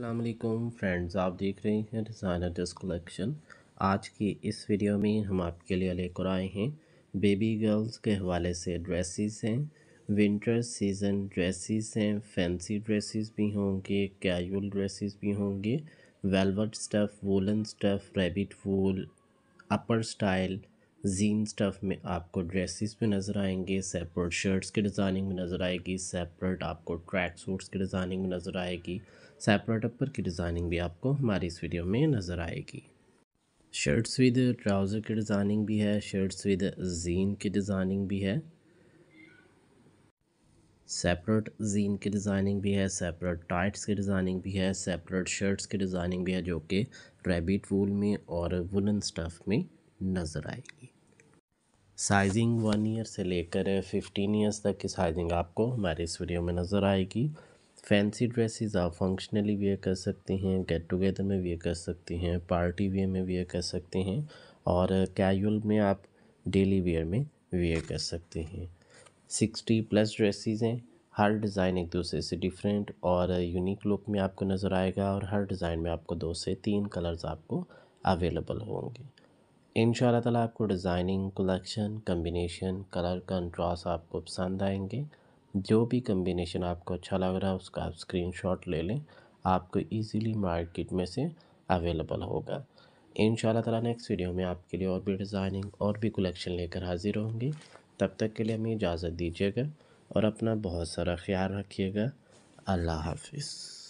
अल्लाम फ्रेंड्स आप देख रहे हैं डिज़ाइनर ड्रेस कलेक्शन आज की इस वीडियो में हम आपके लिए लेकर आए हैं बेबी गर्ल्स के हवाले से ड्रेसेस हैं विंटर सीज़न ड्रेसेस हैं फैंसी ड्रेसेस भी होंगे कैजुअल ड्रेसेस भी होंगे velvet stuff woollen stuff rabbit wool upper style jean stuff में आपको ड्रेसेस भी नज़र आएंगे सेपरेट शर्ट्स की डिज़ाइनिंग में नज़र आएगी सेपरेट आपको ट्रैक सूट्स की डिज़ाइनिंग में नज़र आएगी सेपरेट अपर की डिज़ाइनिंग भी आपको हमारी इस वीडियो में नज़र आएगी शर्ट्स विद ट्राउज़र की डिज़ाइनिंग भी है शर्ट्स विद जीन की डिज़ाइनिंग भी है सेपरेट जीन की डिज़ाइनिंग भी है सेपरेट टाइट्स की डिज़ाइनिंग भी है सेपरेट शर्ट्स की डिज़ाइनिंग भी है जो कि रेबिट वूल में और वुलन स्टफ़ में नज़र आएगी साइजिंग वन ईयर से लेकर फिफ्टीन ईयर्स तक की साइजिंग आपको हमारे इस वीडियो में नज़र आएगी फैंसी ड्रेसेस आप फंक्शनली वेयर कर सकती हैं गेट टुगेदर में वेयर कर सकती हैं पार्टी वेयर में वेयर कर सकते हैं और कैजुअल में आप डेली वेयर में वेयर कर सकते हैं सिक्सटी प्लस ड्रेसेस हैं हर डिज़ाइन एक दूसरे से डिफरेंट और यूनिक लुक में आपको नज़र आएगा और हर डिज़ाइन में आपको दो से तीन कलर्स आपको अवेलेबल होंगे इन तला आपको designing collection combination colour contrast आपको पसंद आएंगे जो भी कम्बिनेशन आपको अच्छा लग रहा है उसका आप शॉट ले लें आपको ईज़ीली मार्केट में से अवेलेबल होगा इन तला नेक्स्ट वीडियो में आपके लिए और भी डिज़ाइनिंग और भी कलेक्शन लेकर हाजिर होंगे तब तक के लिए हमें इजाज़त दीजिएगा और अपना बहुत सारा ख्याल रखिएगा अल्लाह हाफिज़